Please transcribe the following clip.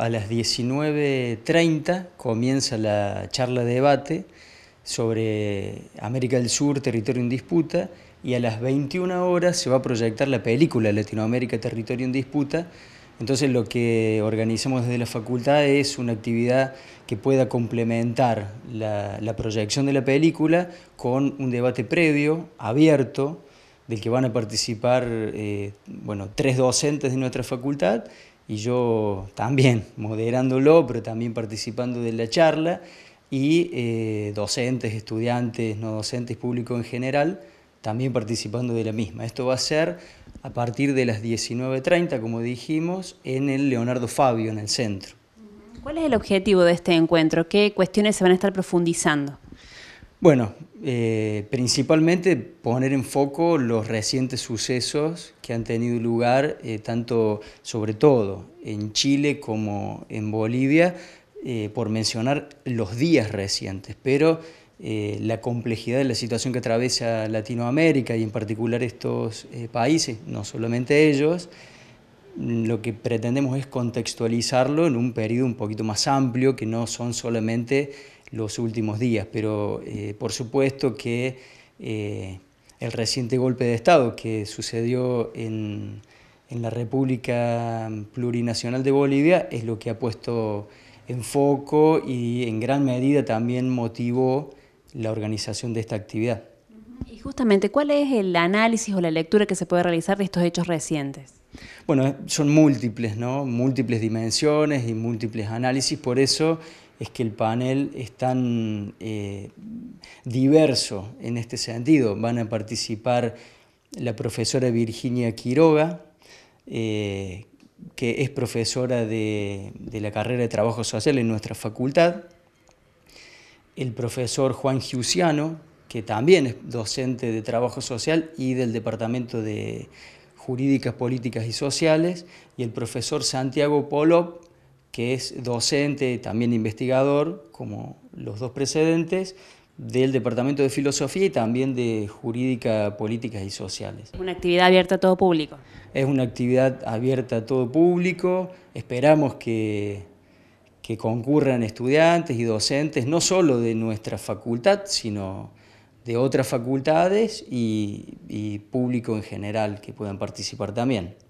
a las 19.30 comienza la charla de debate sobre América del Sur, territorio en disputa, y a las 21 horas se va a proyectar la película Latinoamérica, territorio en disputa. Entonces lo que organizamos desde la facultad es una actividad que pueda complementar la, proyección de la película con un debate previo, abierto, del que van a participar eh, bueno, tres docentes de nuestra facultad y yo también moderándolo, pero también participando de la charla, y eh, docentes, estudiantes, no docentes, público en general, también participando de la misma. Esto va a ser a partir de las 19.30, como dijimos, en el Leonardo Fabio, en el centro. ¿Cuál es el objetivo de este encuentro? ¿Qué cuestiones se van a estar profundizando? Bueno, eh, principalmente poner en foco los recientes sucesos que han tenido lugar, eh, tanto sobre todo en Chile como en Bolivia, eh, por mencionar los días recientes, pero la complejidad de la situación que atraviesa Latinoamérica y en particular estos países, no solamente ellos, mm, lo que pretendemos es contextualizarlo en un periodo un poquito más amplio, que no son solamente los últimos días, pero eh, por supuesto que eh, el reciente golpe de Estado que sucedió en, en, la República Plurinacional de Bolivia es lo que ha puesto en foco y en gran medida también motivó la organización de esta actividad. Y justamente, ¿cuál es el análisis o la lectura que se puede realizar de estos hechos recientes? Bueno, son múltiples, ¿no? Múltiples dimensiones y múltiples análisis, por eso es que el panel es tan eh, diverso en este sentido. Van a participar la profesora Virginia Quiroga, eh, que es profesora de, de, la carrera de Trabajo Social en nuestra facultad, el profesor Juan Giusiano, que también es docente de Trabajo Social y del Departamento de Jurídicas Políticas y Sociales, y el profesor Santiago Polop, que es docente, también investigador, como los dos precedentes, del Departamento de Filosofía y también de Jurídica, Políticas y Sociales. ¿Una actividad abierta a todo público? Es una actividad abierta a todo público, esperamos que, que concurran estudiantes y docentes, no solo de nuestra facultad, sino de otras facultades y público en general que puedan participar también.